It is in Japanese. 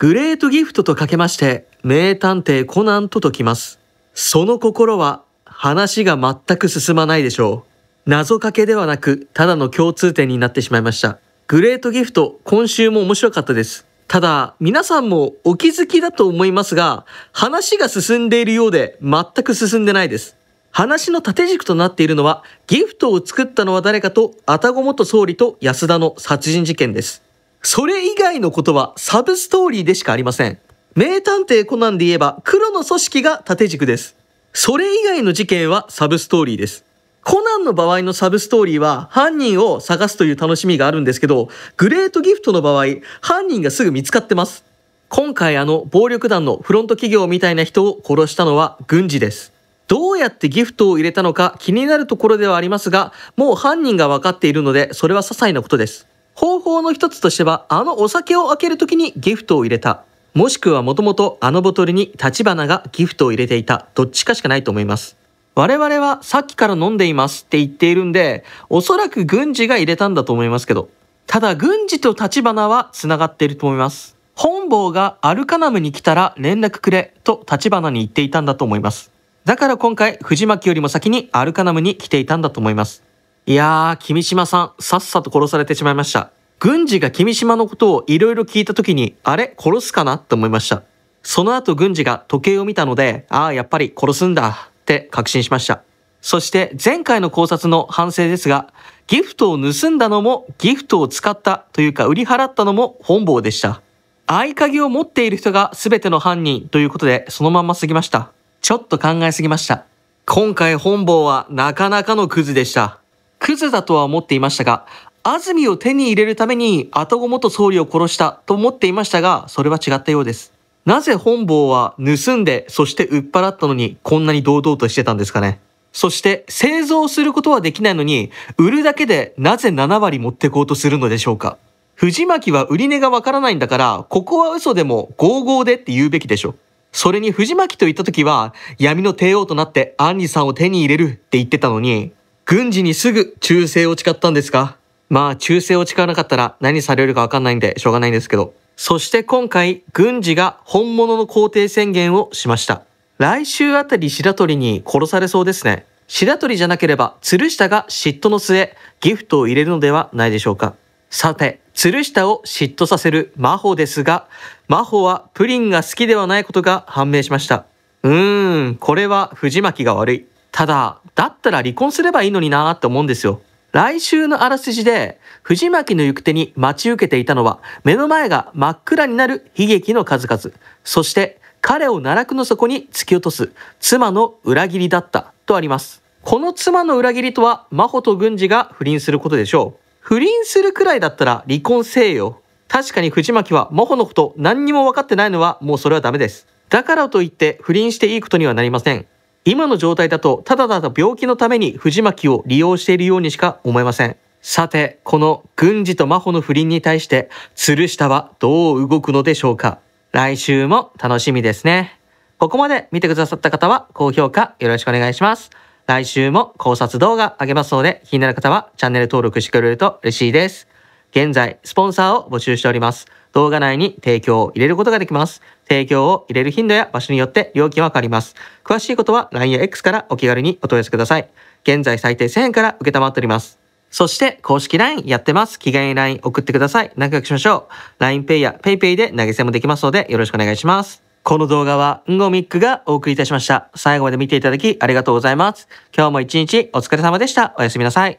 グレートギフトとかけまして、名探偵コナンと解きます。その心は、話が全く進まないでしょう。謎かけではなく、ただの共通点になってしまいました。グレートギフト、今週も面白かったです。ただ、皆さんもお気づきだと思いますが、話が進んでいるようで、全く進んでないです。話の縦軸となっているのは、ギフトを作ったのは誰かと、愛宕元総理と安田の殺人事件です。それ以外のことはサブストーリーでしかありません。名探偵コナンで言えば黒の組織が縦軸です。それ以外の事件はサブストーリーです。コナンの場合のサブストーリーは犯人を探すという楽しみがあるんですけど、グレートギフトの場合、犯人がすぐ見つかってます。今回あの暴力団のフロント企業みたいな人を殺したのは軍事です。どうやってギフトを入れたのか気になるところではありますが、もう犯人が分かっているので、それは些細なことです。方法の一つとしては、あのお酒を開ける時にギフトを入れた。もしくはもともとあのボトルに立花がギフトを入れていた。どっちかしかないと思います。我々はさっきから飲んでいますって言っているんで、おそらく軍事が入れたんだと思いますけど。ただ、軍事と立花は繋がっていると思います。本坊がアルカナムに来たら連絡くれと立花に言っていたんだと思います。だから今回、藤巻よりも先にアルカナムに来ていたんだと思います。いやー、君島さん、さっさと殺されてしまいました。軍司が君島のことをいろいろ聞いた時に、あれ殺すかなって思いました。その後軍司が時計を見たので、ああ、やっぱり殺すんだって確信しました。そして前回の考察の反省ですが、ギフトを盗んだのもギフトを使ったというか売り払ったのも本望でした。合鍵を持っている人が全ての犯人ということでそのまんま過ぎました。ちょっと考えすぎました。今回本坊はなかなかのクズでした。クズだとは思っていましたが、安住を手に入れるために後子元総理を殺したと思っていましたが、それは違ったようです。なぜ本坊は盗んで、そして売っ払ったのにこんなに堂々としてたんですかね。そして製造することはできないのに、売るだけでなぜ7割持ってこうとするのでしょうか。藤巻は売り値がわからないんだから、ここは嘘でも55でって言うべきでしょ。それに藤巻と言った時は、闇の帝王となって杏里さんを手に入れるって言ってたのに、軍事にすぐ忠誠を誓ったんですかまあ忠誠を誓わなかったら何されるかわかんないんでしょうがないんですけど。そして今回、軍事が本物の皇帝宣言をしました。来週あたり白鳥に殺されそうですね。白鳥じゃなければ、鶴下が嫉妬の末、ギフトを入れるのではないでしょうか。さて、鶴下を嫉妬させる真帆ですが、真帆はプリンが好きではないことが判明しました。うーん、これは藤巻が悪い。ただ、だったら離婚すればいいのになーって思うんですよ。来週のあらすじで、藤巻の行く手に待ち受けていたのは、目の前が真っ暗になる悲劇の数々。そして、彼を奈落の底に突き落とす、妻の裏切りだった、とあります。この妻の裏切りとは、真帆と郡司が不倫することでしょう。不倫するくらいだったら離婚せえよ。確かに藤巻は真帆のこと何にも分かってないのはもうそれはダメです。だからといって不倫していいことにはなりません。今の状態だとただただ病気のために藤巻を利用しているようにしか思えません。さて、この軍事と真帆の不倫に対して鶴下はどう動くのでしょうか来週も楽しみですね。ここまで見てくださった方は高評価よろしくお願いします。来週も考察動画あげますので気になる方はチャンネル登録してくれると嬉しいです。現在、スポンサーを募集しております。動画内に提供を入れることができます。提供を入れる頻度や場所によって料金はかかります。詳しいことは LINE や X からお気軽にお問い合わせください。現在最低1000円から受けたまっております。そして、公式 LINE やってます。気概に LINE 送ってください。仲良くしましょう。LINEPay や PayPay で投げ銭もできますので、よろしくお願いします。この動画は、んごみっくがお送りいたしました。最後まで見ていただきありがとうございます。今日も一日お疲れ様でした。おやすみなさい。